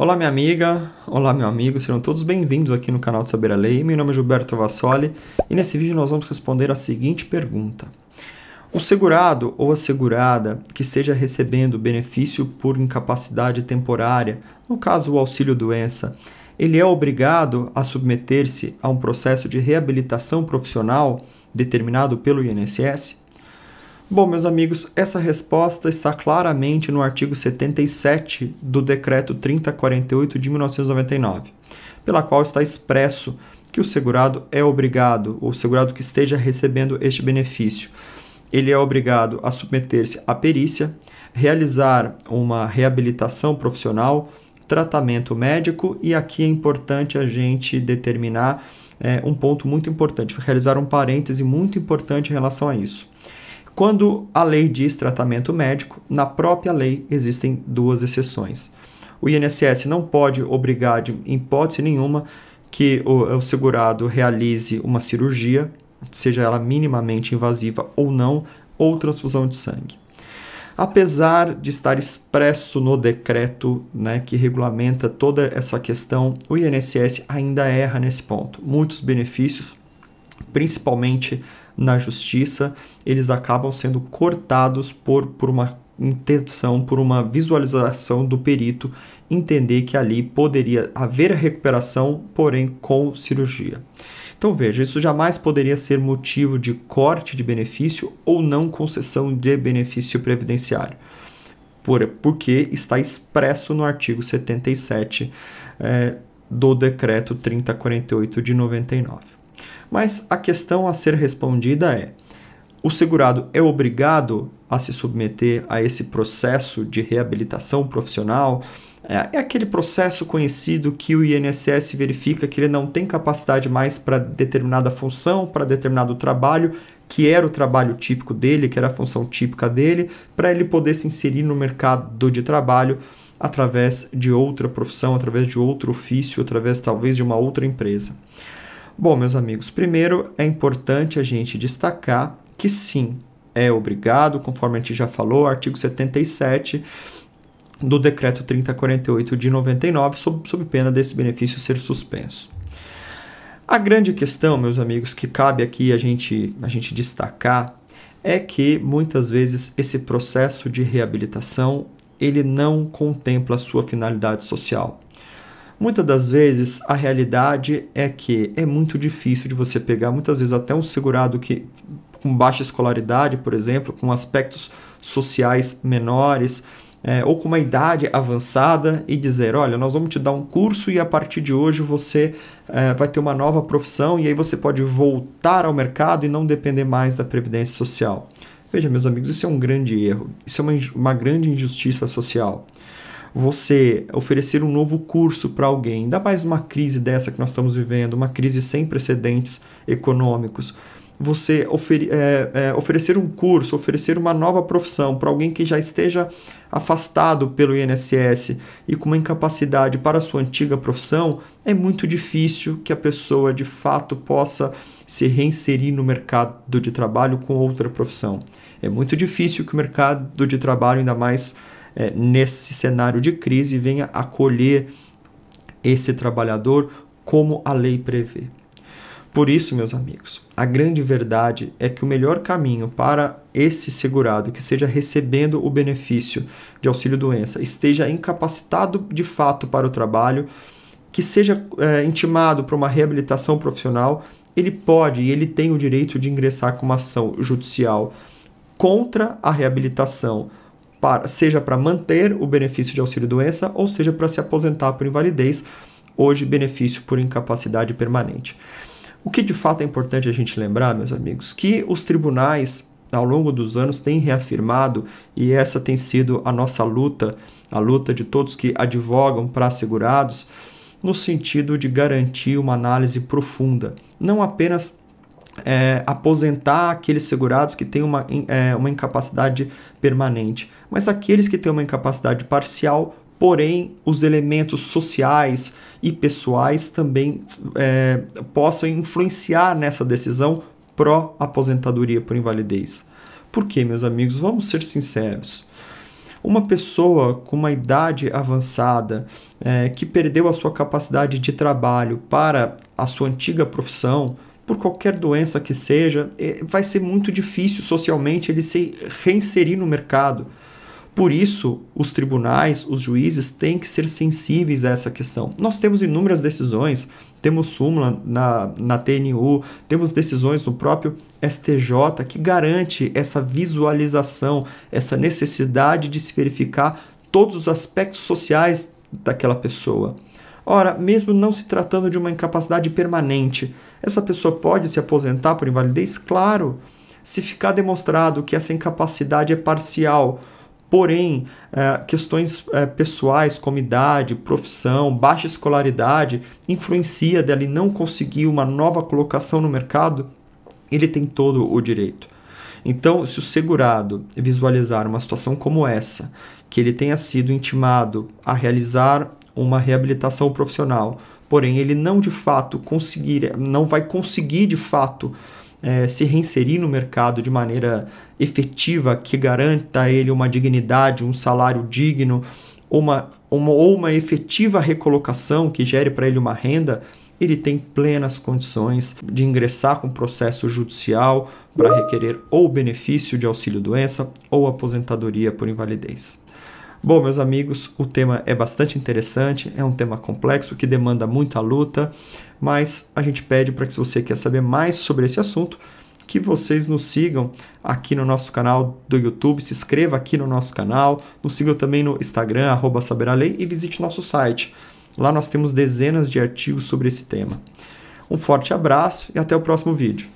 Olá, minha amiga, olá, meu amigo, sejam todos bem-vindos aqui no canal de Saber a Lei. Meu nome é Gilberto Vassoli e nesse vídeo nós vamos responder a seguinte pergunta: O segurado ou assegurada que esteja recebendo benefício por incapacidade temporária, no caso o auxílio-doença, ele é obrigado a submeter-se a um processo de reabilitação profissional determinado pelo INSS? Bom, meus amigos, essa resposta está claramente no artigo 77 do Decreto 3048 de 1999, pela qual está expresso que o segurado é obrigado, o segurado que esteja recebendo este benefício, ele é obrigado a submeter-se à perícia, realizar uma reabilitação profissional, tratamento médico, e aqui é importante a gente determinar é, um ponto muito importante, realizar um parêntese muito importante em relação a isso. Quando a lei diz tratamento médico, na própria lei existem duas exceções. O INSS não pode obrigar, de hipótese nenhuma, que o, o segurado realize uma cirurgia, seja ela minimamente invasiva ou não, ou transfusão de sangue apesar de estar expresso no decreto né, que regulamenta toda essa questão, o INSS ainda erra nesse ponto. Muitos benefícios principalmente na justiça, eles acabam sendo cortados por, por uma intenção, por uma visualização do perito entender que ali poderia haver recuperação, porém com cirurgia. Então veja, isso jamais poderia ser motivo de corte de benefício ou não concessão de benefício previdenciário, por, porque está expresso no artigo 77 é, eh, do Decreto 3048 de 99. Mas a questão a ser respondida é: o segurado é obrigado a se submeter a esse processo de reabilitação profissional? É, é aquele processo conhecido que o INSS verifica que ele não tem capacidade mais para determinada função, para determinado trabalho, que era o trabalho típico dele, que era a função típica dele, para ele poder se inserir no mercado de trabalho através de outra profissão, através de outro ofício, através talvez de uma outra empresa. Bom, meus amigos, primeiro é importante a gente destacar que sim, é obrigado, conforme a gente já falou, artigo 77 do decreto 3048 de 99, sob, sob pena desse benefício ser suspenso. A grande questão, meus amigos, que cabe aqui a gente, a gente destacar é que muitas vezes esse processo de reabilitação ele não contempla a sua finalidade social. Muitas das vezes a realidade é que é muito difícil de você pegar, muitas vezes até um segurado que com baixa escolaridade, por exemplo, com aspectos sociais menores, é, ou com uma idade avançada e dizer: olha, nós vamos te dar um curso e a partir de hoje você é, vai ter uma nova profissão e aí você pode voltar ao mercado e não depender mais da Previdência Social. Veja, meus amigos, isso é um grande erro, isso é uma, uma grande injustiça social você oferecer um novo curso para alguém, ainda mais uma crise dessa que nós estamos vivendo, uma crise sem precedentes econômicos, você é, é, oferecer um curso, oferecer uma nova profissão para alguém que já esteja afastado pelo INSS e com uma incapacidade para a sua antiga profissão, é muito difícil que a pessoa de fato possa se reinserir no mercado de trabalho com outra profissão. É muito difícil que o mercado de trabalho, ainda mais é, nesse cenário de crise, venha acolher esse trabalhador como a lei prevê. Por isso, meus amigos, a grande verdade é que o melhor caminho para esse segurado que esteja recebendo o benefício de auxílio-doença esteja incapacitado de fato para o trabalho, que seja é, intimado para uma reabilitação profissional, ele pode e ele tem o direito de ingressar com uma ação judicial contra a reabilitação para, seja para manter o benefício de auxílio-doença ou seja para se aposentar por invalidez, hoje benefício por incapacidade permanente. O que de fato é importante a gente lembrar, meus amigos, que os tribunais ao longo dos anos têm reafirmado e essa tem sido a nossa luta, a luta de todos que advogam para segurados, no sentido de garantir uma análise profunda, não apenas é, aposentar aqueles segurados que têm uma, é, uma incapacidade permanente, mas aqueles que têm uma incapacidade parcial, porém os elementos sociais e pessoais também é, possam influenciar nessa decisão pró-aposentadoria por invalidez. Por quê, meus amigos? Vamos ser sinceros. Uma pessoa com uma idade avançada é, que perdeu a sua capacidade de trabalho para a sua antiga profissão, por qualquer doença que seja, é, vai ser muito difícil socialmente ele se reinserir no mercado. Por isso, os tribunais, os juízes têm que ser sensíveis a essa questão. Nós temos inúmeras decisões, temos súmula na, na TNU, temos decisões no próprio STJ que garante essa visualização, essa necessidade de se verificar todos os aspectos sociais daquela pessoa. Ora, mesmo não se tratando de uma incapacidade permanente, essa pessoa pode se aposentar por invalidez? Claro, se ficar demonstrado que essa incapacidade é parcial, porém, é, questões é, pessoais, como idade, profissão, baixa escolaridade, influencia dele não conseguir uma nova colocação no mercado, ele tem todo o direito. Então, se o segurado visualizar uma situação como essa, que ele tenha sido intimado a realizar uma reabilitação profissional, porém ele não de fato conseguir, não vai conseguir de fato é, se reinserir no mercado de maneira efetiva que garanta a ele uma dignidade, um salário digno, uma, uma, ou uma efetiva recolocação que gere para ele uma renda, ele tem plenas condições de ingressar com processo judicial para requerer ou benefício de auxílio-doença ou aposentadoria por invalidez. Bom, meus amigos, o tema é bastante interessante, é um tema complexo que demanda muita luta, mas a gente pede para que se você quer saber mais sobre esse assunto, que vocês nos sigam aqui no nosso canal do YouTube, se inscreva aqui no nosso canal, nos sigam também no Instagram, arroba saberalei, e visite nosso site. Lá nós temos dezenas de artigos sobre esse tema. Um forte abraço e até o próximo vídeo.